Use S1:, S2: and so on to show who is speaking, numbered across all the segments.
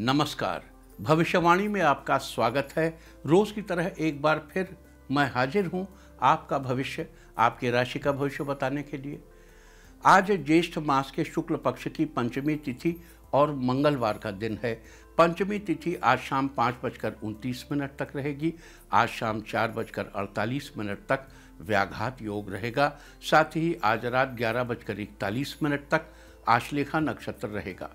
S1: नमस्कार भविष्यवाणी में आपका स्वागत है रोज की तरह एक बार फिर मैं हाजिर हूं आपका भविष्य आपकी राशि का भविष्य बताने के लिए आज ज्येष्ठ मास के शुक्ल पक्ष की पंचमी तिथि और मंगलवार का दिन है पंचमी तिथि आज शाम पाँच बजकर उनतीस मिनट तक रहेगी आज शाम चार बजकर अड़तालीस मिनट तक व्याघात योग रहेगा साथ ही आज रात ग्यारह बजकर इकतालीस मिनट तक आश्लेखा नक्षत्र रहेगा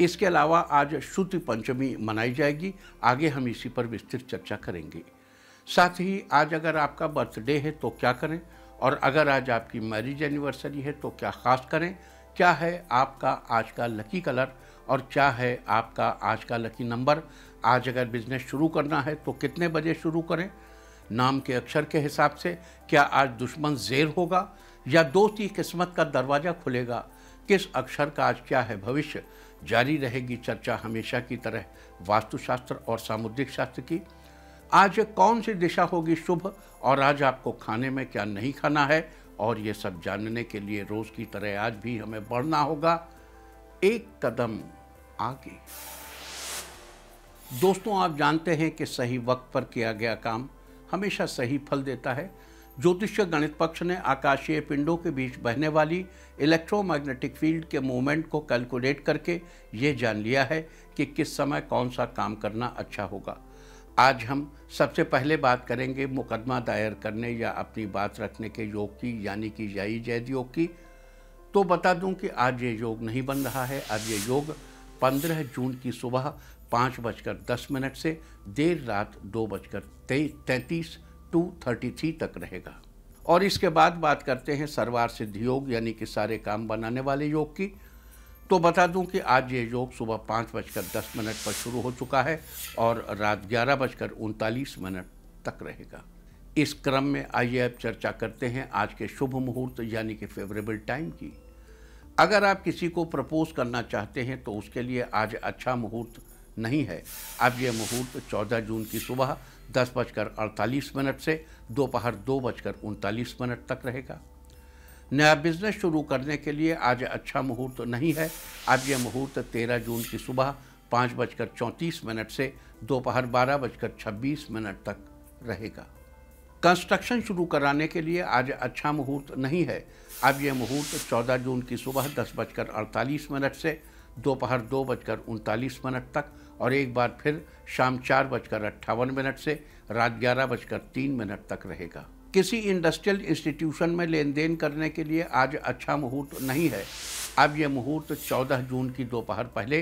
S1: इसके अलावा आज शुद्ध पंचमी मनाई जाएगी आगे हम इसी पर विस्तृत चर्चा करेंगे साथ ही आज अगर आपका बर्थडे है तो क्या करें और अगर आज आपकी मैरिज एनिवर्सरी है तो क्या ख़ास करें क्या है आपका आज का लकी कलर और क्या है आपका आज का लकी नंबर आज अगर बिजनेस शुरू करना है तो कितने बजे शुरू करें नाम के अक्षर के हिसाब से क्या आज दुश्मन जेर होगा या दोस्ती किस्मत का दरवाज़ा खुलेगा किस अक्षर का आज क्या है भविष्य जारी रहेगी चर्चा हमेशा की तरह वास्तुशास्त्र और सामुद्रिक शास्त्र की आज कौन सी दिशा होगी शुभ और आज आपको खाने में क्या नहीं खाना है और ये सब जानने के लिए रोज की तरह आज भी हमें बढ़ना होगा एक कदम आगे दोस्तों आप जानते हैं कि सही वक्त पर किया गया काम हमेशा सही फल देता है ज्योतिष गणित पक्ष ने आकाशीय पिंडों के बीच बहने वाली इलेक्ट्रोमैग्नेटिक फील्ड के मूवमेंट को कैलकुलेट करके ये जान लिया है कि किस समय कौन सा काम करना अच्छा होगा आज हम सबसे पहले बात करेंगे मुकदमा दायर करने या अपनी बात रखने के योग की यानी कि याई जैद योग की तो बता दूं कि आज ये योग नहीं बन रहा है आज ये योग 15 जून की सुबह पाँच बजकर दस मिनट से देर रात दो बजकर तेईस 233 तक रहेगा और इसके बाद बात करते हैं सर्वार सिद्ध योग यानी कि सारे काम बनाने वाले योग की तो बता दूं कि आज ये योग सुबह पाँच बजकर दस मिनट पर शुरू हो चुका है और रात ग्यारह बजकर उनतालीस मिनट तक रहेगा इस क्रम में आइए अब चर्चा करते हैं आज के शुभ मुहूर्त यानी कि फेवरेबल टाइम की अगर आप किसी को प्रपोज करना चाहते हैं तो उसके लिए आज अच्छा मुहूर्त नहीं है अब यह मुहूर्त 14 जून की सुबह दस बजकर अड़तालीस मिनट से दोपहर दो, दो बजकर उनतालीस मिनट तक रहेगा नया बिजनेस शुरू करने के लिए आज अच्छा मुहूर्त नहीं है आज यह मुहूर्त तेरह जून की सुबह पाँच बजकर चौंतीस मिनट से दोपहर बारह बजकर छब्बीस मिनट तक रहेगा कंस्ट्रक्शन शुरू कराने के लिए आज अच्छा मुहूर्त नहीं है अब यह मुहूर्त चौदह जून की सुबह दस बजकर अड़तालीस मिनट से दोपहर दो, दो बजकर उनतालीस मिनट तक और एक बार फिर शाम चार बजकर अट्ठावन मिनट से रात ग्यारह बजकर तीन मिनट तक रहेगा किसी इंडस्ट्रियल इंस्टीट्यूशन में लेन देन करने के लिए आज अच्छा मुहूर्त नहीं है अब यह मुहूर्त 14 जून की दोपहर पहले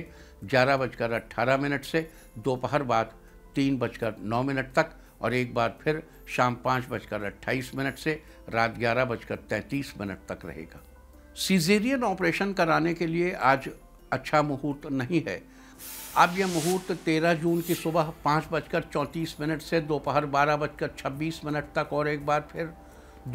S1: ग्यारह बजकर अट्ठारह मिनट से दोपहर बाद तीन बजकर नौ मिनट तक और एक बार फिर शाम पाँच बजकर अट्ठाईस मिनट से रात ग्यारह बजकर तैंतीस मिनट तक रहेगा सीजेरियन ऑपरेशन कराने के लिए आज अच्छा मुहूर्त नहीं है अब यह मुहूर्त तेरह जून की सुबह पाँच बजकर चौंतीस मिनट से दोपहर बारह बजकर छब्बीस मिनट तक और एक बार फिर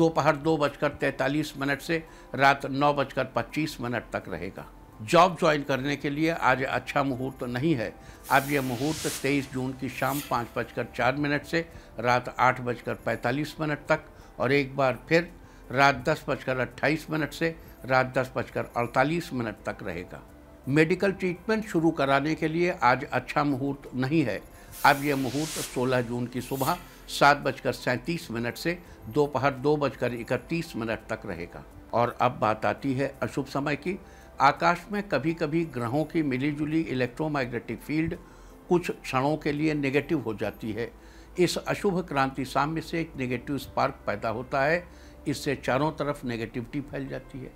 S1: दोपहर दो, बजकर तैंतालीस मिनट से रात नौ बजकर पच्चीस मिनट तक रहेगा जॉब ज्वाइन करने के लिए आज अच्छा मुहूर्त नहीं है अब यह मुहूर्त तेईस जून की शाम पाँच बजकर चार मिनट से रात आठ बजकर पैंतालीस मिनट तक और एक बार फिर रात दस बजकर अट्ठाईस मिनट से रात दस बजकर अड़तालीस मिनट तक रहेगा मेडिकल ट्रीटमेंट शुरू कराने के लिए आज अच्छा मुहूर्त नहीं है अब यह मुहूर्त 16 जून की सुबह सात बजकर सैंतीस मिनट से दोपहर दो, दो बजकर इकतीस मिनट तक रहेगा और अब बात आती है अशुभ समय की आकाश में कभी कभी ग्रहों की मिलीजुली इलेक्ट्रोमैग्नेटिक फील्ड कुछ क्षणों के लिए नेगेटिव हो जाती है इस अशुभ क्रांति साम्य से एक नेगेटिव स्पार्क पैदा होता है इससे चारों तरफ नेगेटिविटी फैल जाती है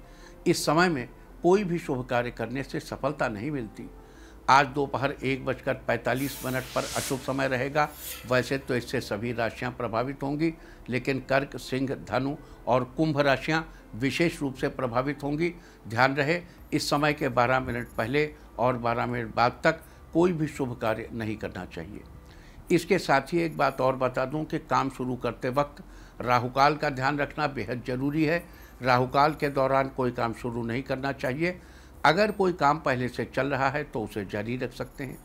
S1: इस समय में कोई भी शुभ कार्य करने से सफलता नहीं मिलती आज दोपहर एक बजकर पैंतालीस मिनट पर अशुभ समय रहेगा वैसे तो इससे सभी राशियां प्रभावित होंगी लेकिन कर्क सिंह धनु और कुंभ राशियां विशेष रूप से प्रभावित होंगी ध्यान रहे इस समय के 12 मिनट पहले और 12 मिनट बाद तक कोई भी शुभ कार्य नहीं करना चाहिए इसके साथ ही एक बात और बता दूं कि काम शुरू करते वक्त राहुकाल का ध्यान रखना बेहद ज़रूरी है राहुकाल के दौरान कोई काम शुरू नहीं करना चाहिए अगर कोई काम पहले से चल रहा है तो उसे जारी रख सकते हैं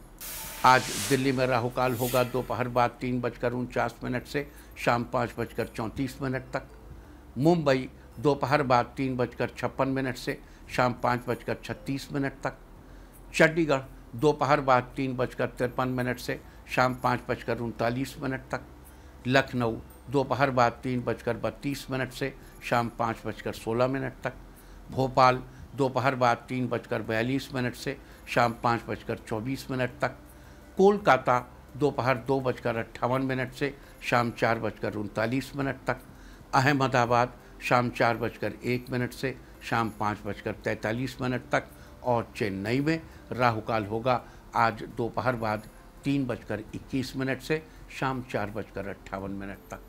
S1: आज दिल्ली में राहुकाल होगा दोपहर बाद तीन बजकर उनचास मिनट से शाम पाँच बजकर चौंतीस मिनट तक मुंबई दोपहर बाद तीन बजकर छप्पन मिनट से शाम पाँच बजकर छत्तीस मिनट तक चंडीगढ़ दोपहर बाद तीन बजकर तिरपन मिनट से शाम पाँच बजकर उनतालीस मिनट तक लखनऊ दोपहर बाद तीन बजकर बत्तीस मिनट से शाम पाँच बजकर सोलह मिनट तक भोपाल दोपहर बाद तीन बजकर बयालीस मिनट से शाम पाँच बजकर चौबीस मिनट तक कोलकाता दोपहर दो बजकर अट्ठावन मिनट से शाम चार बजकर उनतालीस मिनट तक अहमदाबाद शाम चार बजकर एक मिनट से शाम पाँच बजकर तैंतालीस मिनट तक और चेन्नई में राहुकाल होगा आज दोपहर बाद तीन बजकर इक्कीस मिनट से शाम चार बजकर अट्ठावन मिनट तक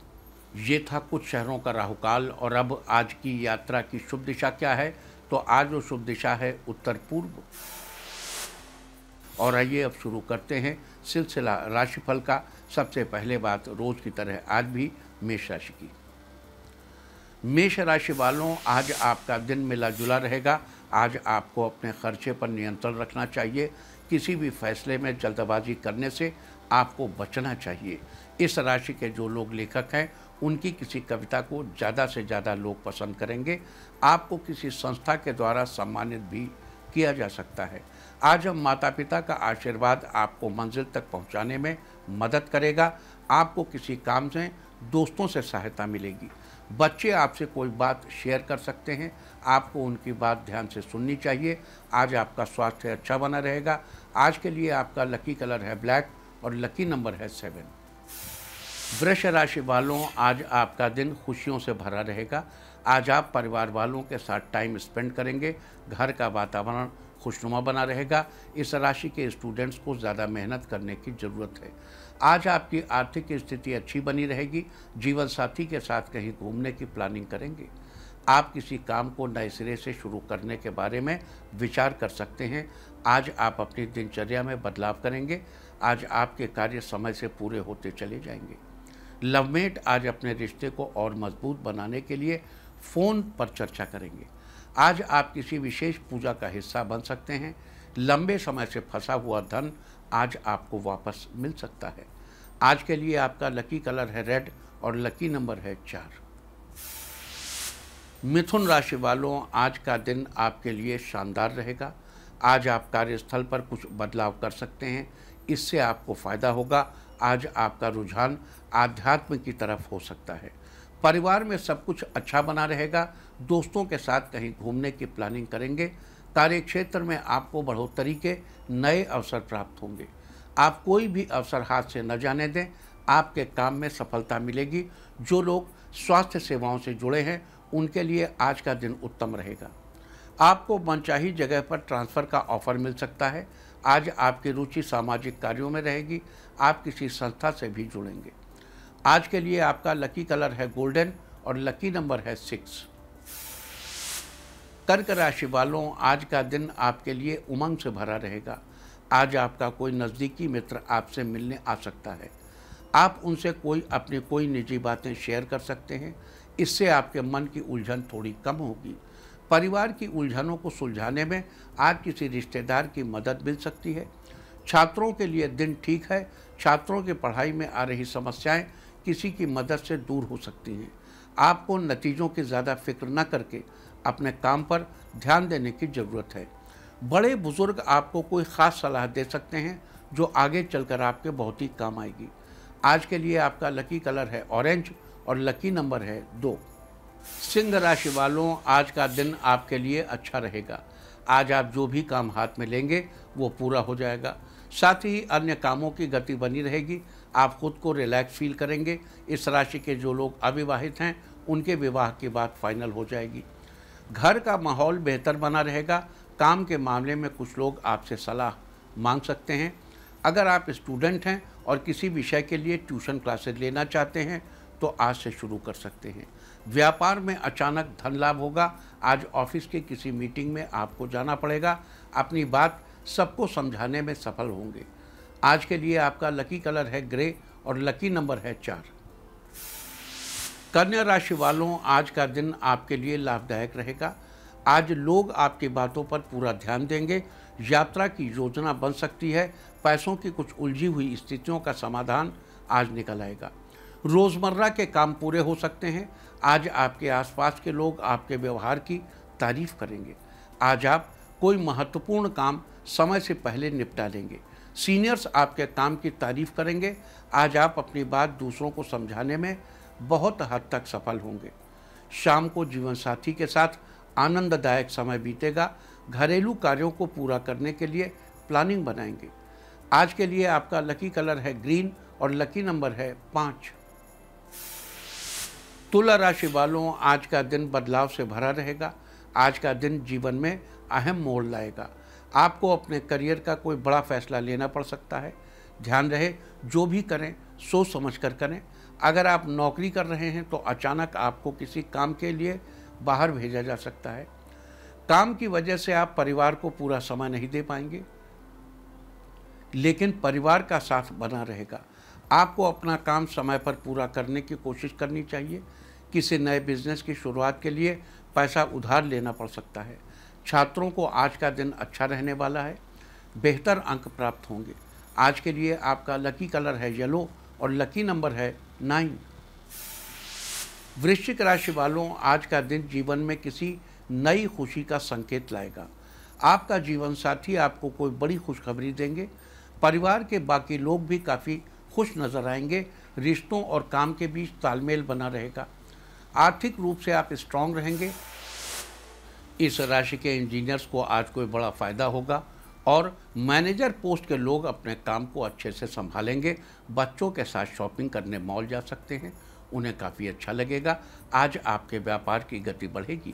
S1: ये था कुछ शहरों का राहुकाल और अब आज की यात्रा की शुभ दिशा क्या है तो आज वो शुभ दिशा है उत्तर पूर्व और आइए अब शुरू करते हैं सिलसिला राशिफल का सबसे पहले बात रोज़ की तरह आज भी मेष राशि की मेष राशि वालों आज आपका दिन मिला जुला रहेगा आज आपको अपने खर्चे पर नियंत्रण रखना चाहिए किसी भी फैसले में जल्दबाजी करने से आपको बचना चाहिए इस राशि के जो लोग लेखक हैं उनकी किसी कविता को ज़्यादा से ज़्यादा लोग पसंद करेंगे आपको किसी संस्था के द्वारा सम्मानित भी किया जा सकता है आज हम माता पिता का आशीर्वाद आपको मंजिल तक पहुंचाने में मदद करेगा आपको किसी काम से दोस्तों से सहायता मिलेगी बच्चे आपसे कोई बात शेयर कर सकते हैं आपको उनकी बात ध्यान से सुननी चाहिए आज आपका स्वास्थ्य अच्छा बना रहेगा आज के लिए आपका लकी कलर है ब्लैक और लकी नंबर है सेवन वृक्ष राशि वालों आज आपका दिन खुशियों से भरा रहेगा आज आप परिवार वालों के साथ टाइम स्पेंड करेंगे घर का वातावरण खुशनुमा बना रहेगा इस राशि के स्टूडेंट्स को ज़्यादा मेहनत करने की ज़रूरत है आज आपकी आर्थिक स्थिति अच्छी बनी रहेगी जीवन साथी के साथ कहीं घूमने की प्लानिंग करेंगे आप किसी काम को नए सिरे से शुरू करने के बारे में विचार कर सकते हैं आज आप अपनी दिनचर्या में बदलाव करेंगे आज आपके कार्य समय से पूरे होते चले जाएंगे लवमेट आज अपने रिश्ते को और मजबूत बनाने के लिए फ़ोन पर चर्चा करेंगे आज आप किसी विशेष पूजा का हिस्सा बन सकते हैं लंबे समय से फंसा हुआ धन आज आपको वापस मिल सकता है आज के लिए आपका लकी कलर है रेड और लकी नंबर है चार मिथुन राशि वालों आज का दिन आपके लिए शानदार रहेगा आज आप कार्यस्थल पर कुछ बदलाव कर सकते हैं इससे आपको फ़ायदा होगा आज आपका रुझान आध्यात्म की तरफ हो सकता है परिवार में सब कुछ अच्छा बना रहेगा दोस्तों के साथ कहीं घूमने की प्लानिंग करेंगे कार्य क्षेत्र में आपको बढ़ोतरी के नए अवसर प्राप्त होंगे आप कोई भी अवसर हाथ से न जाने दें आपके काम में सफलता मिलेगी जो लोग स्वास्थ्य सेवाओं से जुड़े हैं उनके लिए आज का दिन उत्तम रहेगा आपको मनचाही जगह पर ट्रांसफ़र का ऑफर मिल सकता है आज आपकी रुचि सामाजिक कार्यों में रहेगी आप किसी संस्था से भी जुड़ेंगे आज के लिए आपका लकी कलर है गोल्डन और लकी नंबर है सिक्स कर्क राशि वालों आज का दिन आपके लिए उमंग से भरा रहेगा आज आपका कोई नज़दीकी मित्र आपसे मिलने आ सकता है आप उनसे कोई अपनी कोई निजी बातें शेयर कर सकते हैं इससे आपके मन की उलझन थोड़ी कम होगी परिवार की उलझनों को सुलझाने में आज किसी रिश्तेदार की मदद मिल सकती है छात्रों के लिए दिन ठीक है छात्रों की पढ़ाई में आ रही समस्याएं किसी की मदद से दूर हो सकती हैं आपको नतीजों की ज़्यादा फिक्र न करके अपने काम पर ध्यान देने की ज़रूरत है बड़े बुज़ुर्ग आपको कोई ख़ास सलाह दे सकते हैं जो आगे चलकर आपके बहुत ही काम आएगी आज के लिए आपका लकी कलर है ऑरेंज और लकी नंबर है दो सिंध राशि वालों आज का दिन आपके लिए अच्छा रहेगा आज आप जो भी काम हाथ में लेंगे वो पूरा हो जाएगा साथ ही अन्य कामों की गति बनी रहेगी आप खुद को रिलैक्स फील करेंगे इस राशि के जो लोग अविवाहित हैं उनके विवाह की बात फाइनल हो जाएगी घर का माहौल बेहतर बना रहेगा काम के मामले में कुछ लोग आपसे सलाह मांग सकते हैं अगर आप स्टूडेंट हैं और किसी विषय के लिए ट्यूशन क्लासेस लेना चाहते हैं तो आज से शुरू कर सकते हैं व्यापार में अचानक धन लाभ होगा आज ऑफिस के किसी मीटिंग में आपको जाना पड़ेगा अपनी बात सबको समझाने में सफल होंगे आज के लिए आपका लकी कलर है ग्रे और लकी नंबर है चार कन्या राशि वालों आज का दिन आपके लिए लाभदायक रहेगा आज लोग आपकी बातों पर पूरा ध्यान देंगे यात्रा की योजना बन सकती है पैसों की कुछ उलझी हुई स्थितियों का समाधान आज निकल आएगा रोज़मर्रा के काम पूरे हो सकते हैं आज आपके आसपास के लोग आपके व्यवहार की तारीफ करेंगे आज आप कोई महत्वपूर्ण काम समय से पहले निपटा लेंगे सीनियर्स आपके काम की तारीफ करेंगे आज आप अपनी बात दूसरों को समझाने में बहुत हद तक सफल होंगे शाम को जीवन साथी के साथ आनंददायक समय बीतेगा घरेलू कार्यों को पूरा करने के लिए प्लानिंग बनाएंगे आज के लिए आपका लकी कलर है ग्रीन और लकी नंबर है पाँच तुला राशि वालों आज का दिन बदलाव से भरा रहेगा आज का दिन जीवन में अहम मोड़ लाएगा आपको अपने करियर का कोई बड़ा फैसला लेना पड़ सकता है ध्यान रहे जो भी करें सोच समझ कर करें अगर आप नौकरी कर रहे हैं तो अचानक आपको किसी काम के लिए बाहर भेजा जा सकता है काम की वजह से आप परिवार को पूरा समय नहीं दे पाएंगे लेकिन परिवार का साथ बना रहेगा आपको अपना काम समय पर पूरा करने की कोशिश करनी चाहिए किसी नए बिजनेस की शुरुआत के लिए पैसा उधार लेना पड़ सकता है छात्रों को आज का दिन अच्छा रहने वाला है बेहतर अंक प्राप्त होंगे आज के लिए आपका लकी कलर है येलो और लकी नंबर है नाइन वृश्चिक राशि वालों आज का दिन जीवन में किसी नई खुशी का संकेत लाएगा आपका जीवन साथी आपको कोई बड़ी खुशखबरी देंगे परिवार के बाकी लोग भी काफ़ी खुश नजर आएंगे रिश्तों और काम के बीच तालमेल बना रहेगा आर्थिक रूप से आप स्ट्रांग रहेंगे इस राशि के इंजीनियर्स को आज कोई बड़ा फ़ायदा होगा और मैनेजर पोस्ट के लोग अपने काम को अच्छे से संभालेंगे बच्चों के साथ शॉपिंग करने मॉल जा सकते हैं उन्हें काफ़ी अच्छा लगेगा आज आपके व्यापार की गति बढ़ेगी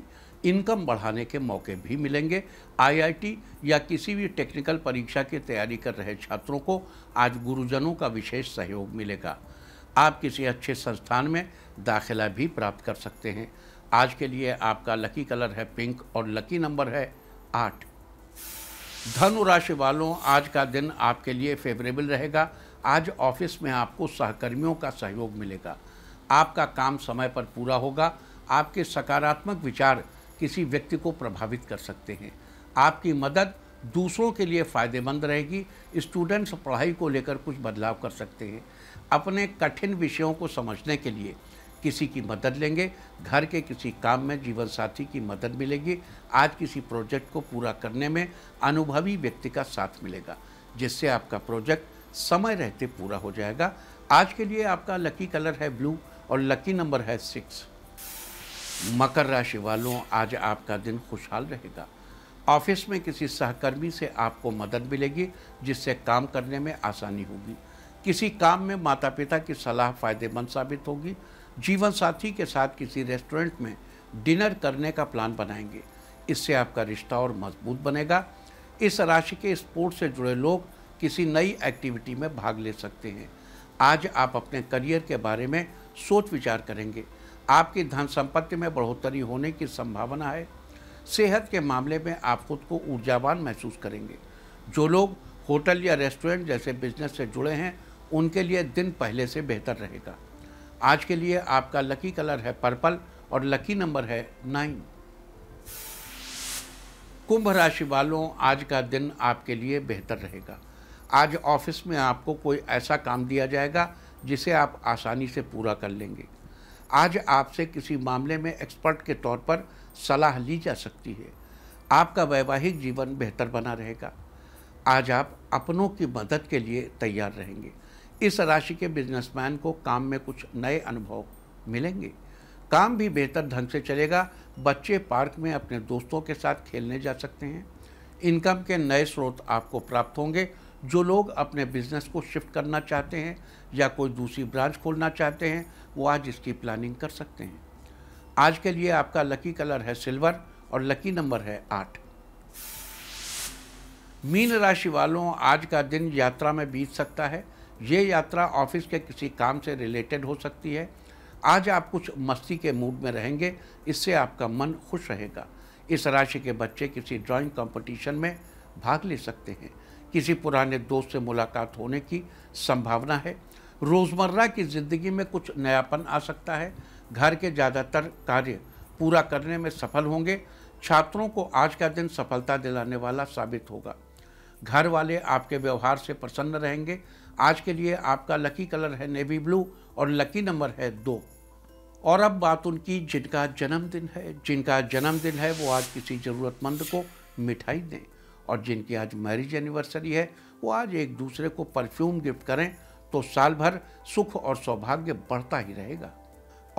S1: इनकम बढ़ाने के मौके भी मिलेंगे आईआईटी या किसी भी टेक्निकल परीक्षा की तैयारी कर रहे छात्रों को आज गुरुजनों का विशेष सहयोग मिलेगा आप किसी अच्छे संस्थान में दाखिला भी प्राप्त कर सकते हैं आज के लिए आपका लकी कलर है पिंक और लकी नंबर है आठ धनु राशि वालों आज का दिन आपके लिए फेवरेबल रहेगा आज ऑफिस में आपको सहकर्मियों का सहयोग मिलेगा आपका काम समय पर पूरा होगा आपके सकारात्मक विचार किसी व्यक्ति को प्रभावित कर सकते हैं आपकी मदद दूसरों के लिए फ़ायदेमंद रहेगी स्टूडेंट्स पढ़ाई को लेकर कुछ बदलाव कर सकते हैं अपने कठिन विषयों को समझने के लिए किसी की मदद लेंगे घर के किसी काम में जीवन साथी की मदद मिलेगी आज किसी प्रोजेक्ट को पूरा करने में अनुभवी व्यक्ति का साथ मिलेगा जिससे आपका प्रोजेक्ट समय रहते पूरा हो जाएगा आज के लिए आपका लकी कलर है ब्लू और लकी नंबर है सिक्स मकर राशि वालों आज आपका दिन खुशहाल रहेगा ऑफिस में किसी सहकर्मी से आपको मदद मिलेगी जिससे काम करने में आसानी होगी किसी काम में माता पिता की सलाह फायदेमंद साबित होगी जीवन साथी के साथ किसी रेस्टोरेंट में डिनर करने का प्लान बनाएंगे इससे आपका रिश्ता और मजबूत बनेगा इस राशि के स्पोर्ट्स से जुड़े लोग किसी नई एक्टिविटी में भाग ले सकते हैं आज आप अपने करियर के बारे में सोच विचार करेंगे आपकी धन संपत्ति में बढ़ोतरी होने की संभावना है सेहत के मामले में आप खुद को ऊर्जावान महसूस करेंगे जो लोग होटल या रेस्टोरेंट जैसे बिजनेस से जुड़े हैं उनके लिए दिन पहले से बेहतर रहेगा आज के लिए आपका लकी कलर है पर्पल और लकी नंबर है नाइन कुंभ राशि वालों आज का दिन आपके लिए बेहतर रहेगा आज ऑफिस में आपको कोई ऐसा काम दिया जाएगा जिसे आप आसानी से पूरा कर लेंगे आज आपसे किसी मामले में एक्सपर्ट के तौर पर सलाह ली जा सकती है आपका वैवाहिक जीवन बेहतर बना रहेगा आज आप अपनों की मदद के लिए तैयार रहेंगे इस राशि के बिजनेसमैन को काम में कुछ नए अनुभव मिलेंगे काम भी बेहतर ढंग से चलेगा बच्चे पार्क में अपने दोस्तों के साथ खेलने जा सकते हैं इनकम के नए स्रोत आपको प्राप्त होंगे जो लोग अपने बिजनेस को शिफ्ट करना चाहते हैं या कोई दूसरी ब्रांच खोलना चाहते हैं वो आज इसकी प्लानिंग कर सकते हैं आज के लिए आपका लकी कलर है सिल्वर और लकी नंबर है आठ मीन राशि वालों आज का दिन यात्रा में बीत सकता है ये यात्रा ऑफिस के किसी काम से रिलेटेड हो सकती है आज आप कुछ मस्ती के मूड में रहेंगे इससे आपका मन खुश रहेगा इस राशि के बच्चे किसी ड्राइंग कंपटीशन में भाग ले सकते हैं किसी पुराने दोस्त से मुलाकात होने की संभावना है रोज़मर्रा की ज़िंदगी में कुछ नयापन आ सकता है घर के ज़्यादातर कार्य पूरा करने में सफल होंगे छात्रों को आज का दिन सफलता दिलाने वाला साबित होगा घर वाले आपके व्यवहार से प्रसन्न रहेंगे आज के लिए आपका लकी कलर है नेवी ब्लू और लकी नंबर है दो और अब बात उनकी जिनका जन्मदिन है जिनका जन्मदिन है वो आज किसी ज़रूरतमंद को मिठाई दें और जिनकी आज मैरिज एनिवर्सरी है वो आज एक दूसरे को परफ्यूम गिफ्ट करें तो साल भर सुख और सौभाग्य बढ़ता ही रहेगा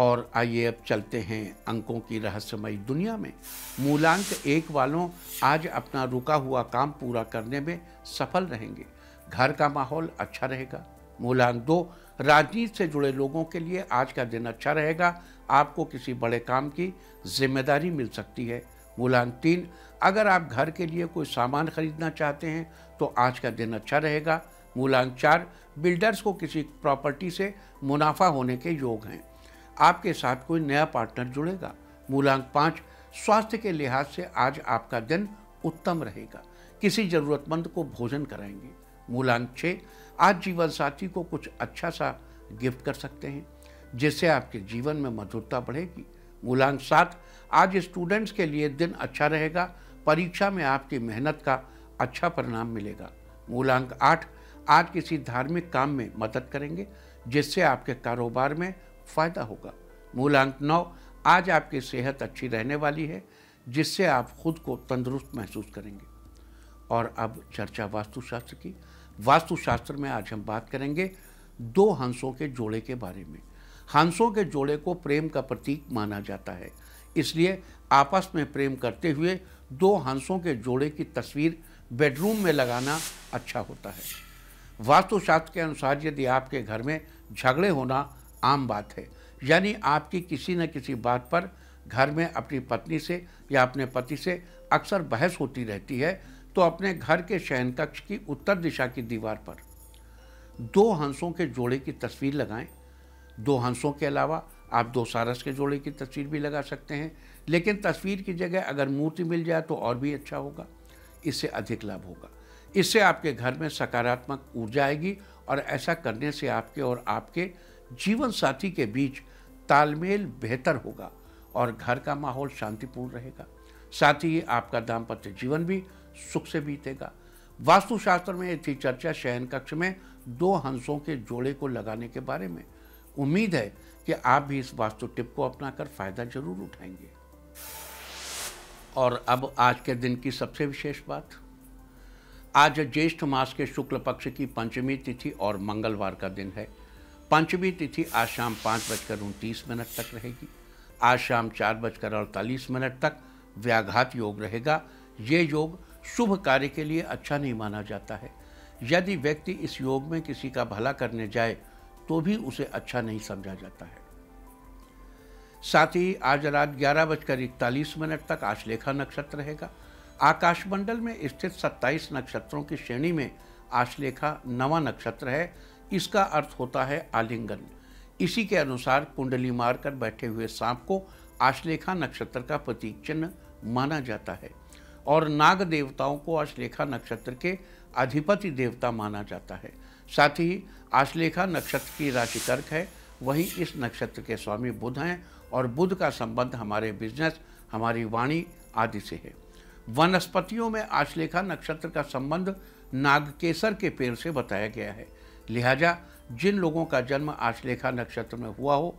S1: और आइए अब चलते हैं अंकों की रहस्यमयी दुनिया में मूलांक एक वालों आज अपना रुका हुआ काम पूरा करने में सफल रहेंगे घर का माहौल अच्छा रहेगा मूलांक दो राजनीति से जुड़े लोगों के लिए आज का दिन अच्छा रहेगा आपको किसी बड़े काम की जिम्मेदारी मिल सकती है मूलांक तीन अगर आप घर के लिए कोई सामान खरीदना चाहते हैं तो आज का दिन अच्छा रहेगा मूलांक चार बिल्डर्स को किसी प्रॉपर्टी से मुनाफा होने के योग हैं आपके साथ कोई नया पार्टनर जुड़ेगा मूलांक पाँच स्वास्थ्य के लिहाज से आज आपका दिन उत्तम रहेगा किसी ज़रूरतमंद को भोजन कराएंगे मूलांक आज जीवन साथी को कुछ अच्छा सा गिफ्ट कर सकते हैं जिससे आपके जीवन में मधुरता बढ़ेगी मूलांक सात आज स्टूडेंट्स के लिए दिन अच्छा रहेगा परीक्षा में आपकी मेहनत का अच्छा परिणाम मिलेगा मूलांक आठ आज किसी धार्मिक काम में मदद करेंगे जिससे आपके कारोबार में फायदा होगा मूलांक नौ आज आपकी सेहत अच्छी रहने वाली है जिससे आप खुद को तंदुरुस्त महसूस करेंगे और अब चर्चा वास्तुशास्त्र की वास्तुशास्त्र में आज हम बात करेंगे दो हंसों के जोड़े के बारे में हंसों के जोड़े को प्रेम का प्रतीक माना जाता है इसलिए आपस में प्रेम करते हुए दो हंसों के जोड़े की तस्वीर बेडरूम में लगाना अच्छा होता है वास्तुशास्त्र के अनुसार यदि आपके घर में झगड़े होना आम बात है यानी आपकी किसी न किसी बात पर घर में अपनी पत्नी से या अपने पति से अक्सर बहस होती रहती है तो अपने घर के शयन कक्ष की उत्तर दिशा की दीवार पर दो हंसों के जोड़े की तस्वीर लगाएं दो हंसों के अलावा आप दो सारस के जोड़े की तस्वीर भी लगा सकते हैं लेकिन तस्वीर की जगह अगर मूर्ति मिल जाए तो और भी अच्छा होगा इससे अधिक लाभ होगा इससे आपके घर में सकारात्मक ऊर्जा आएगी और ऐसा करने से आपके और आपके जीवन साथी के बीच तालमेल बेहतर होगा और घर का माहौल शांतिपूर्ण रहेगा साथ ही आपका दाम्पत्य जीवन भी सुख से बीतेगा वास्तुशास्त्र में थी चर्चा शयन कक्ष में दो हंसों के जोड़े को लगाने के बारे में उम्मीद है कि आप भी इस वास्तु टिप को अपनाकर फायदा जरूर उठाएंगे और अब आज के दिन की सबसे विशेष बात आज ज्येष्ठ मास के शुक्ल पक्ष की पंचमी तिथि और मंगलवार का दिन है पंचमी तिथि आज शाम पाँच बजकर उनतीस मिनट तक रहेगी आज शाम चार बजकर अड़तालीस मिनट तक व्याघात योग रहेगा ये योग शुभ कार्य के लिए अच्छा नहीं माना जाता है यदि व्यक्ति इस योग में किसी का भला करने जाए तो भी उसे अच्छा नहीं समझा जाता है साथ ही आज रात ग्यारह बजकर इकतालीस मिनट तक आश्लेखा नक्षत्र रहेगा आकाशमंडल में स्थित 27 नक्षत्रों की श्रेणी में आश्लेखा नवा नक्षत्र है इसका अर्थ होता है आलिंगन इसी के अनुसार कुंडली मारकर बैठे हुए सांप को आश्लेखा नक्षत्र का प्रतीक चिन्ह माना जाता है और नाग देवताओं को आश्लेखा नक्षत्र के अधिपति देवता माना जाता है साथ ही आश्लेखा नक्षत्र की राशि कर्क है वहीं इस नक्षत्र के स्वामी बुध हैं और बुध का संबंध हमारे बिजनेस हमारी वाणी आदि से है वनस्पतियों में आश्लेखा नक्षत्र का संबंध नागकेसर के पेड़ से बताया गया है लिहाजा जिन लोगों का जन्म आश्लेखा नक्षत्र में हुआ हो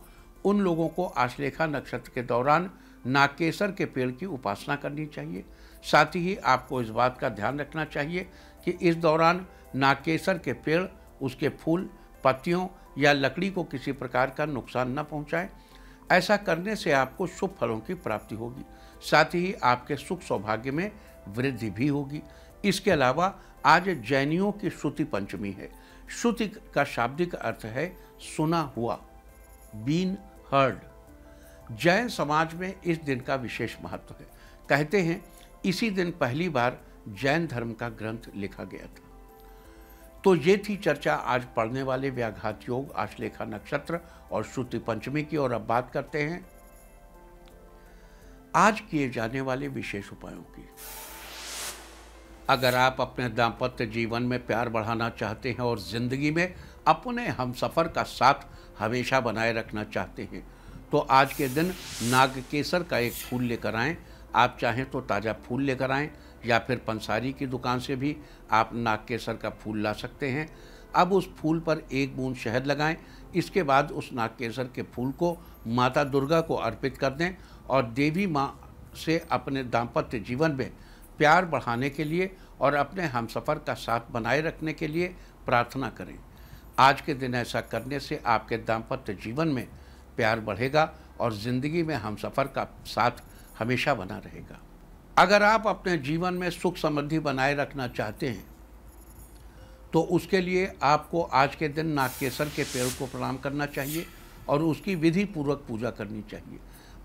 S1: उन लोगों को आश्लेखा नक्षत्र के दौरान नागकेसर के पेड़ की उपासना करनी चाहिए साथ ही आपको इस बात का ध्यान रखना चाहिए कि इस दौरान नाकेसर के पेड़ उसके फूल पत्तियों या लकड़ी को किसी प्रकार का नुकसान न पहुंचाएं। ऐसा करने से आपको शुभ फलों की प्राप्ति होगी साथ ही आपके सुख सौभाग्य में वृद्धि भी होगी इसके अलावा आज जैनियों की श्रुति पंचमी है श्रुति का शाब्दिक अर्थ है सुना हुआ बीन हर्ड जैन समाज में इस दिन का विशेष महत्व है कहते हैं इसी दिन पहली बार जैन धर्म का ग्रंथ लिखा गया था तो ये थी चर्चा आज पढ़ने वाले व्याघात योग आश्लेखा नक्षत्र और श्रुति पंचमी की और अब बात करते हैं आज किए जाने वाले विशेष उपायों की अगर आप अपने दाम्पत्य जीवन में प्यार बढ़ाना चाहते हैं और ज़िंदगी में अपने हम सफ़र का साथ हमेशा बनाए रखना चाहते हैं तो आज के दिन नाग केसर का एक फूल लेकर आएं आप चाहें तो ताज़ा फूल लेकर आएँ या फिर पंसारी की दुकान से भी आप नाग केसर का फूल ला सकते हैं अब उस फूल पर एक बूंद शहद लगाएं इसके बाद उस नाग केसर के फूल को माता दुर्गा को अर्पित कर दें और देवी माँ से अपने दाम्पत्य जीवन में प्यार बढ़ाने के लिए और अपने हमसफ़र का साथ बनाए रखने के लिए प्रार्थना करें आज के दिन ऐसा करने से आपके दाम्पत्य जीवन में प्यार बढ़ेगा और ज़िंदगी में हमसफ़र का साथ हमेशा बना रहेगा अगर आप अपने जीवन में सुख समृद्धि बनाए रखना चाहते हैं तो उसके लिए आपको आज के दिन नागकेसर के पेड़ को प्रणाम करना चाहिए और उसकी विधि पूर्वक पूजा करनी चाहिए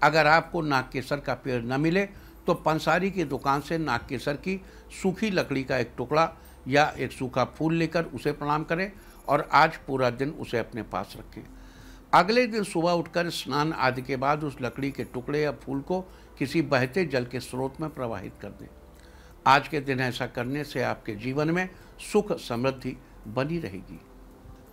S1: अगर आपको नागकेसर का पेड़ न मिले तो पंसारी की दुकान से नागकेसर की सूखी लकड़ी का एक टुकड़ा या एक सूखा फूल लेकर उसे प्रणाम करें और आज पूरा दिन उसे अपने पास रखें अगले दिन सुबह उठकर स्नान आदि के बाद उस लकड़ी के टुकड़े या फूल को किसी बहते जल के स्रोत में प्रवाहित कर दें आज के दिन ऐसा करने से आपके जीवन में सुख समृद्धि बनी रहेगी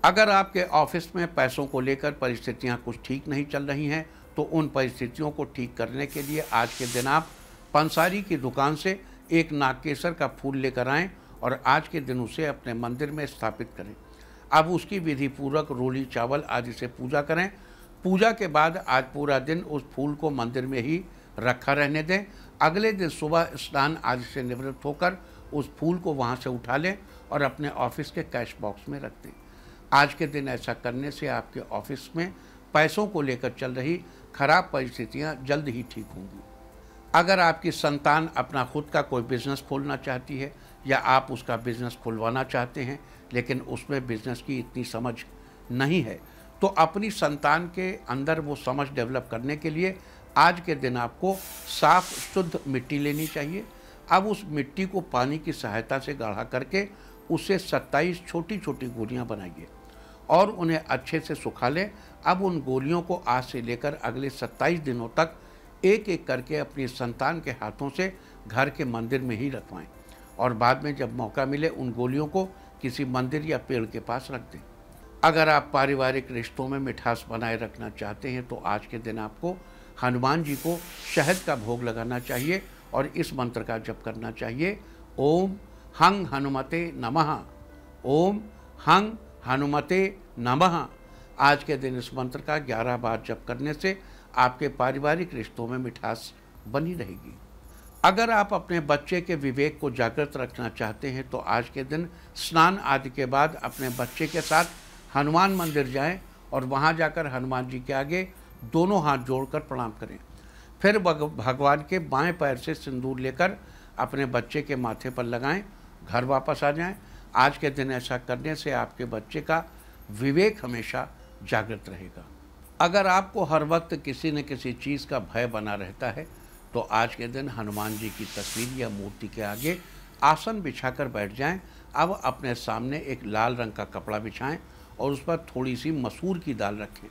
S1: अगर आपके ऑफिस में पैसों को लेकर परिस्थितियां कुछ ठीक नहीं चल रही हैं तो उन परिस्थितियों को ठीक करने के लिए आज के दिन आप पंसारी की दुकान से एक नागकेसर का फूल लेकर आएँ और आज के दिन उसे अपने मंदिर में स्थापित करें अब उसकी विधि पूर्वक रोली चावल आदि से पूजा करें पूजा के बाद आज पूरा दिन उस फूल को मंदिर में ही रखा रहने दें अगले दिन सुबह स्नान आदि से निवृत्त होकर उस फूल को वहाँ से उठा लें और अपने ऑफिस के कैश बॉक्स में रख दें आज के दिन ऐसा करने से आपके ऑफिस में पैसों को लेकर चल रही खराब परिस्थितियाँ जल्द ही ठीक होंगी अगर आपकी संतान अपना खुद का कोई बिज़नेस खोलना चाहती है या आप उसका बिज़नेस खुलवाना चाहते हैं लेकिन उसमें बिज़नेस की इतनी समझ नहीं है तो अपनी संतान के अंदर वो समझ डेवलप करने के लिए आज के दिन आपको साफ शुद्ध मिट्टी लेनी चाहिए अब उस मिट्टी को पानी की सहायता से गाढ़ा करके उसे 27 छोटी छोटी गोलियां बनाइए और उन्हें अच्छे से सुखा लें अब उन गोलियों को आज से लेकर अगले 27 दिनों तक एक एक करके अपनी संतान के हाथों से घर के मंदिर में ही रखवाएं और बाद में जब मौका मिले उन गोलियों को किसी मंदिर या पेड़ के पास रख दें अगर आप पारिवारिक रिश्तों में मिठास बनाए रखना चाहते हैं तो आज के दिन आपको हनुमान जी को शहद का भोग लगाना चाहिए और इस मंत्र का जप करना चाहिए ओम हंग हनुमते नमः ओम हंग हनुमते नमः आज के दिन इस मंत्र का ग्यारह बार जप करने से आपके पारिवारिक रिश्तों में मिठास बनी रहेगी अगर आप अपने बच्चे के विवेक को जागृत रखना चाहते हैं तो आज के दिन स्नान आदि के बाद अपने बच्चे के साथ हनुमान मंदिर जाएं और वहां जाकर हनुमान जी के आगे दोनों हाथ जोड़कर प्रणाम करें फिर भगवान के बाएं पैर से सिंदूर लेकर अपने बच्चे के माथे पर लगाएं घर वापस आ जाएं आज के दिन ऐसा करने से आपके बच्चे का विवेक हमेशा जागृत रहेगा अगर आपको हर वक्त किसी न किसी चीज़ का भय बना रहता है तो आज के दिन हनुमान जी की तस्वीर या मूर्ति के आगे आसन बिछाकर बैठ जाएं अब अपने सामने एक लाल रंग का कपड़ा बिछाएं और उस पर थोड़ी सी मसूर की दाल रखें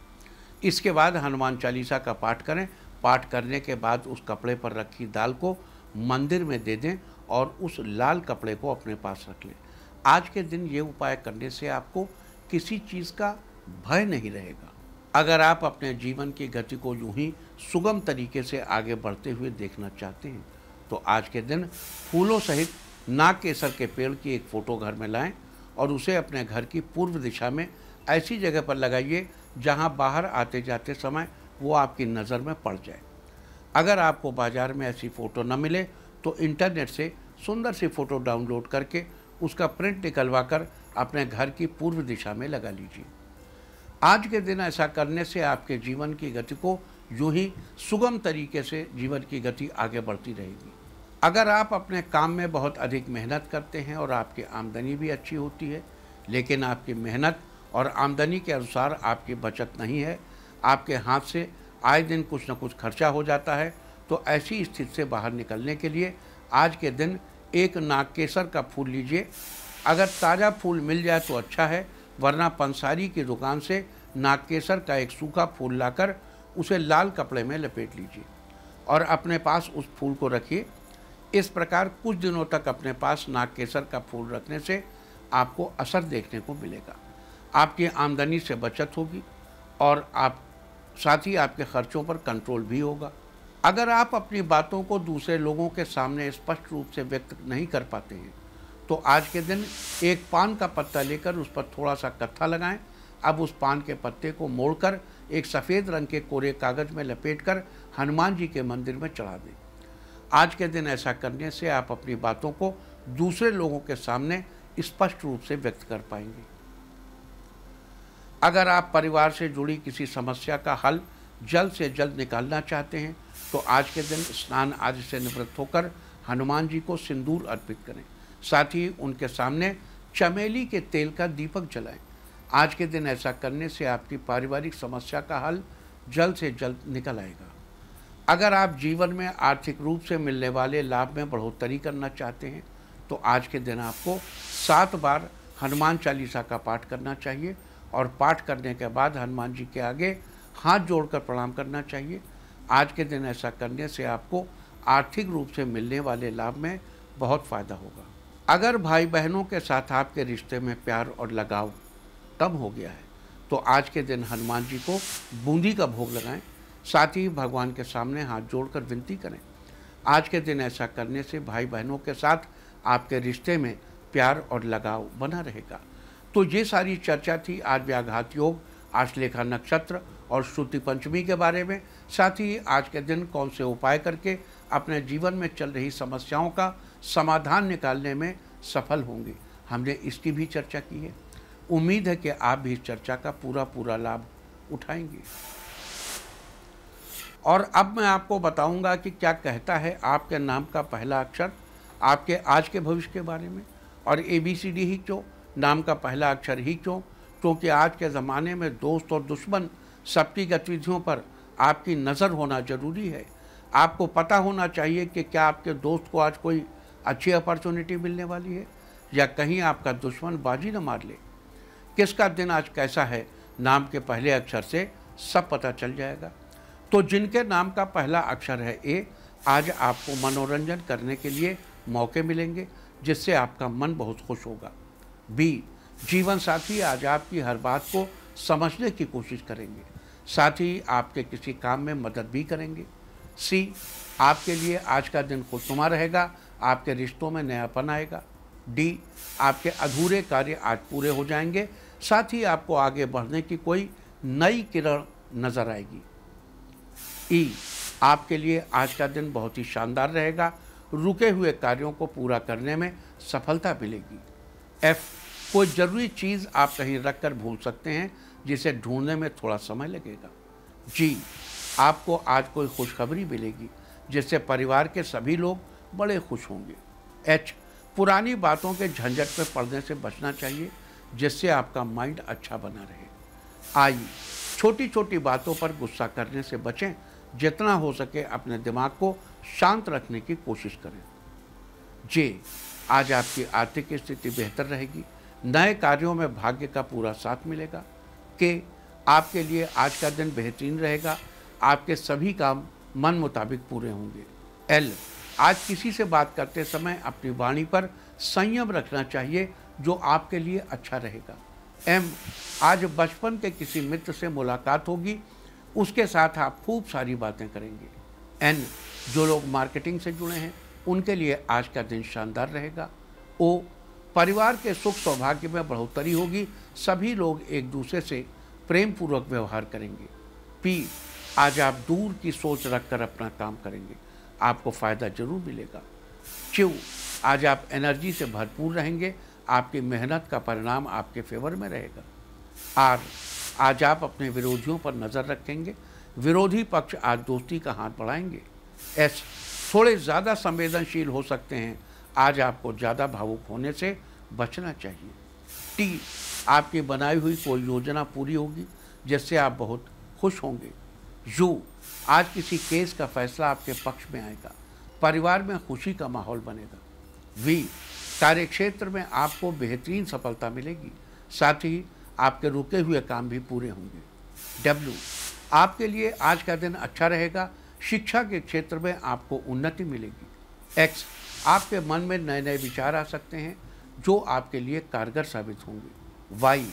S1: इसके बाद हनुमान चालीसा का पाठ करें पाठ करने के बाद उस कपड़े पर रखी दाल को मंदिर में दे दें और उस लाल कपड़े को अपने पास रख लें आज के दिन ये उपाय करने से आपको किसी चीज़ का भय नहीं रहेगा अगर आप अपने जीवन की गति को यूं ही सुगम तरीके से आगे बढ़ते हुए देखना चाहते हैं तो आज के दिन फूलों सहित नाग केसर के पेड़ की एक फ़ोटो घर में लाएं और उसे अपने घर की पूर्व दिशा में ऐसी जगह पर लगाइए जहाँ बाहर आते जाते समय वो आपकी नज़र में पड़ जाए अगर आपको बाज़ार में ऐसी फ़ोटो न मिले तो इंटरनेट से सुंदर सी फ़ोटो डाउनलोड करके उसका प्रिंट निकलवा कर अपने घर की पूर्व दिशा में लगा लीजिए आज के दिन ऐसा करने से आपके जीवन की गति को यूँ ही सुगम तरीके से जीवन की गति आगे बढ़ती रहेगी अगर आप अपने काम में बहुत अधिक मेहनत करते हैं और आपकी आमदनी भी अच्छी होती है लेकिन आपकी मेहनत और आमदनी के अनुसार आपकी बचत नहीं है आपके हाथ से आए दिन कुछ ना कुछ खर्चा हो जाता है तो ऐसी स्थिति से बाहर निकलने के लिए आज के दिन एक नागकेसर का फूल लीजिए अगर ताज़ा फूल मिल जाए तो अच्छा है वरना पंसारी की दुकान से नागकेसर का एक सूखा फूल लाकर उसे लाल कपड़े में लपेट लीजिए और अपने पास उस फूल को रखिए इस प्रकार कुछ दिनों तक अपने पास नागकेसर का फूल रखने से आपको असर देखने को मिलेगा आपकी आमदनी से बचत होगी और आप साथ ही आपके खर्चों पर कंट्रोल भी होगा अगर आप अपनी बातों को दूसरे लोगों के सामने स्पष्ट रूप से व्यक्त नहीं कर पाते हैं तो आज के दिन एक पान का पत्ता लेकर उस पर थोड़ा सा कत्था लगाएं अब उस पान के पत्ते को मोड़कर एक सफ़ेद रंग के कोरे कागज़ में लपेटकर हनुमान जी के मंदिर में चढ़ा दें आज के दिन ऐसा करने से आप अपनी बातों को दूसरे लोगों के सामने स्पष्ट रूप से व्यक्त कर पाएंगे अगर आप परिवार से जुड़ी किसी समस्या का हल जल्द से जल्द निकालना चाहते हैं तो आज के दिन स्नान आदि से निवृत्त होकर हनुमान जी को सिंदूर अर्पित करें साथ ही उनके सामने चमेली के तेल का दीपक जलाएं आज के दिन ऐसा करने से आपकी पारिवारिक समस्या का हल जल्द से जल्द निकल आएगा अगर आप जीवन में आर्थिक रूप से मिलने वाले लाभ में बढ़ोतरी करना चाहते हैं तो आज के दिन आपको सात बार हनुमान चालीसा का पाठ करना चाहिए और पाठ करने के बाद हनुमान जी के आगे हाथ जोड़कर प्रणाम करना चाहिए आज के दिन ऐसा करने से आपको आर्थिक रूप से मिलने वाले लाभ में बहुत फ़ायदा होगा अगर भाई बहनों के साथ आपके रिश्ते में प्यार और लगाव कम हो गया है तो आज के दिन हनुमान जी को बूंदी का भोग लगाएं साथ ही भगवान के सामने हाथ जोड़कर विनती करें आज के दिन ऐसा करने से भाई बहनों के साथ आपके रिश्ते में प्यार और लगाव बना रहेगा तो ये सारी चर्चा थी आज व्याघात योग आश्लेखा नक्षत्र और श्रुति पंचमी के बारे में साथ ही आज के दिन कौन से उपाय करके अपने जीवन में चल रही समस्याओं का समाधान निकालने में सफल होंगे हमने इसकी भी चर्चा की है उम्मीद है कि आप भी इस चर्चा का पूरा पूरा लाभ उठाएंगे और अब मैं आपको बताऊंगा कि क्या कहता है आपके नाम का पहला अक्षर आपके आज के भविष्य के बारे में और ए बी सी डी ही क्यों नाम का पहला अक्षर ही क्यों क्योंकि आज के ज़माने में दोस्त और दुश्मन सबकी गतिविधियों पर आपकी नज़र होना ज़रूरी है आपको पता होना चाहिए कि क्या आपके दोस्त को आज कोई अच्छी अपॉर्चुनिटी मिलने वाली है या कहीं आपका दुश्मन बाजी न मार ले किसका दिन आज कैसा है नाम के पहले अक्षर से सब पता चल जाएगा तो जिनके नाम का पहला अक्षर है ए आज आपको मनोरंजन करने के लिए मौके मिलेंगे जिससे आपका मन बहुत खुश होगा बी जीवन साथी आज आपकी हर बात को समझने की कोशिश करेंगे साथ ही आपके किसी काम में मदद भी करेंगे सी आपके लिए आज का दिन खुशनुमा रहेगा आपके रिश्तों में नयापन आएगा डी आपके अधूरे कार्य आज पूरे हो जाएंगे साथ ही आपको आगे बढ़ने की कोई नई किरण नजर आएगी ई आपके लिए आज का दिन बहुत ही शानदार रहेगा रुके हुए कार्यों को पूरा करने में सफलता मिलेगी एफ कोई ज़रूरी चीज़ आप कहीं रख कर भूल सकते हैं जिसे ढूंढने में थोड़ा समय लगेगा जी आपको आज कोई खुशखबरी मिलेगी जिससे परिवार के सभी लोग बड़े खुश होंगे एच पुरानी बातों के झंझट में पड़ने से बचना चाहिए जिससे आपका माइंड अच्छा बना रहे आई छोटी छोटी बातों पर गुस्सा करने से बचें जितना हो सके अपने दिमाग को शांत रखने की कोशिश करें जे आज आपकी आर्थिक स्थिति बेहतर रहेगी नए कार्यों में भाग्य का पूरा साथ मिलेगा कि आपके लिए आज का दिन बेहतरीन रहेगा आपके सभी काम मन मुताबिक पूरे होंगे एल आज किसी से बात करते समय अपनी वाणी पर संयम रखना चाहिए जो आपके लिए अच्छा रहेगा एम आज बचपन के किसी मित्र से मुलाकात होगी उसके साथ आप खूब सारी बातें करेंगे एन जो लोग मार्केटिंग से जुड़े हैं उनके लिए आज का दिन शानदार रहेगा ओ परिवार के सुख सौभाग्य में बढ़ोतरी होगी सभी लोग एक दूसरे से प्रेम पूर्वक व्यवहार करेंगे पी आज आप दूर की सोच रखकर अपना काम करेंगे आपको फ़ायदा जरूर मिलेगा क्यू आज आप एनर्जी से भरपूर रहेंगे आपकी मेहनत का परिणाम आपके फेवर में रहेगा आर आज आप अपने विरोधियों पर नज़र रखेंगे विरोधी पक्ष आज दोस्ती का हाथ बढ़ाएंगे एस थोड़े ज़्यादा संवेदनशील हो सकते हैं आज आपको ज़्यादा भावुक होने से बचना चाहिए टी आपकी बनाई हुई कोई योजना पूरी होगी जिससे आप बहुत खुश होंगे यू आज किसी केस का फैसला आपके पक्ष में आएगा परिवार में खुशी का माहौल बनेगा वी कार्य क्षेत्र में आपको बेहतरीन सफलता मिलेगी साथ ही आपके रुके हुए काम भी पूरे होंगे डब्ल्यू आपके लिए आज का दिन अच्छा रहेगा शिक्षा के क्षेत्र में आपको उन्नति मिलेगी एक्स आपके मन में नए नए विचार आ सकते हैं जो आपके लिए कारगर साबित होंगे वाई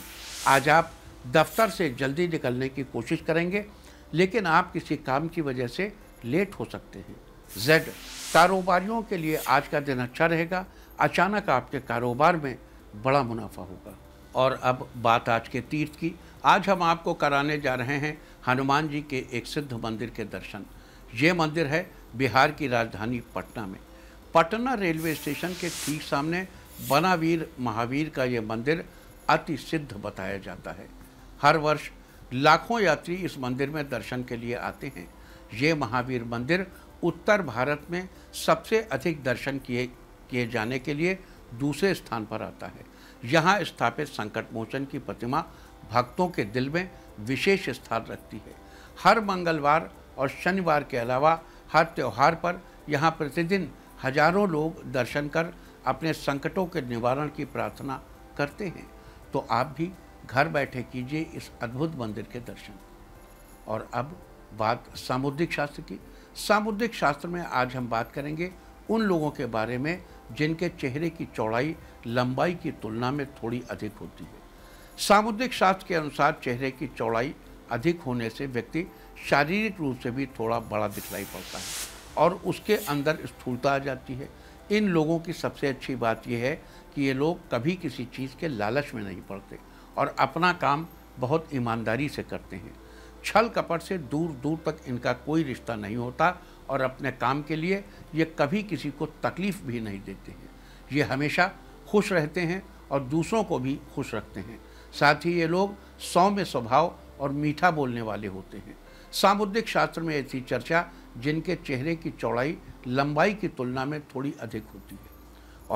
S1: आज आप दफ्तर से जल्दी निकलने की कोशिश करेंगे लेकिन आप किसी काम की वजह से लेट हो सकते हैं जेड कारोबारियों के लिए आज का दिन अच्छा रहेगा अचानक आपके कारोबार में बड़ा मुनाफा होगा और अब बात आज के तीर्थ की आज हम आपको कराने जा रहे हैं हनुमान जी के एक सिद्ध मंदिर के दर्शन ये मंदिर है बिहार की राजधानी पटना में पटना रेलवे स्टेशन के ठीक सामने बनावीर महावीर का ये मंदिर अति सिद्ध बताया जाता है हर वर्ष लाखों यात्री इस मंदिर में दर्शन के लिए आते हैं ये महावीर मंदिर उत्तर भारत में सबसे अधिक दर्शन किए किए जाने के लिए दूसरे स्थान पर आता है यहाँ स्थापित संकट मोचन की प्रतिमा भक्तों के दिल में विशेष स्थान रखती है हर मंगलवार और शनिवार के अलावा हर त्यौहार पर यहाँ प्रतिदिन हजारों लोग दर्शन कर अपने संकटों के निवारण की प्रार्थना करते हैं तो आप भी घर बैठे कीजिए इस अद्भुत मंदिर के दर्शन और अब बात सामुद्रिक शास्त्र की सामुद्रिक शास्त्र में आज हम बात करेंगे उन लोगों के बारे में जिनके चेहरे की चौड़ाई लंबाई की तुलना में थोड़ी अधिक होती है सामुद्रिक शास्त्र के अनुसार चेहरे की चौड़ाई अधिक होने से व्यक्ति शारीरिक रूप से भी थोड़ा बड़ा दिखलाई पड़ता है और उसके अंदर स्थूलता आ जाती है इन लोगों की सबसे अच्छी बात यह है कि ये लोग कभी किसी चीज़ के लालच में नहीं पड़ते और अपना काम बहुत ईमानदारी से करते हैं छल कपट से दूर दूर तक इनका कोई रिश्ता नहीं होता और अपने काम के लिए ये कभी किसी को तकलीफ़ भी नहीं देते हैं ये हमेशा खुश रहते हैं और दूसरों को भी खुश रखते हैं साथ ही ये लोग सौम्य स्वभाव और मीठा बोलने वाले होते हैं सामुद्रिक शास्त्र में ऐसी चर्चा जिनके चेहरे की चौड़ाई लंबाई की तुलना में थोड़ी अधिक होती है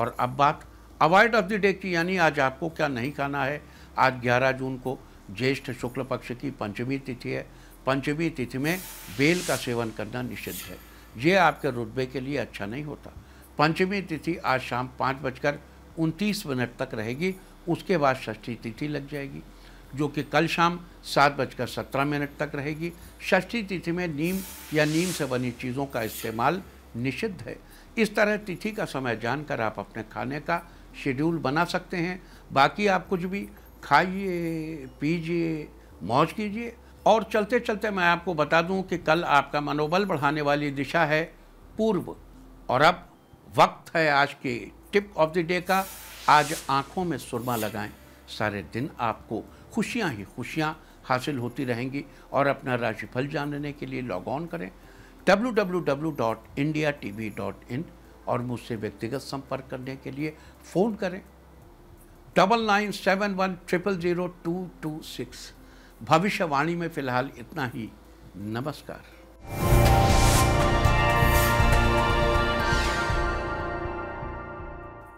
S1: और अब बात अवॉइड ऑफ द डे की यानी आज आपको क्या नहीं खाना है आज 11 जून को ज्येष्ठ शुक्ल पक्ष की पंचमी तिथि है पंचमी तिथि में बेल का सेवन करना निषिद्ध है ये आपके रुतबे के लिए अच्छा नहीं होता पंचमी तिथि आज शाम पाँच बजकर उनतीस मिनट तक रहेगी उसके बाद षष्ठी तिथि लग जाएगी जो कि कल शाम सात बजकर सत्रह मिनट तक रहेगी षष्ठी तिथि में नीम या नीम से बनी चीज़ों का इस्तेमाल निषिद्ध है इस तरह तिथि का समय जानकर आप अपने खाने का शेड्यूल बना सकते हैं बाकी आप कुछ भी खाइए पीजिए मौज कीजिए और चलते चलते मैं आपको बता दूं कि कल आपका मनोबल बढ़ाने वाली दिशा है पूर्व और अब वक्त है आज के टिप ऑफ द डे का आज आंखों में सुरमा लगाएं सारे दिन आपको खुशियाँ ही खुशियाँ हासिल होती रहेंगी और अपना राशिफल जानने के लिए लॉग ऑन करें www.indiatv.in और मुझसे व्यक्तिगत संपर्क करने के लिए फ़ोन करें double nine seven one triple zero two two six भविष्यवाणी में फ़िलहाल इतना ही नमस्कार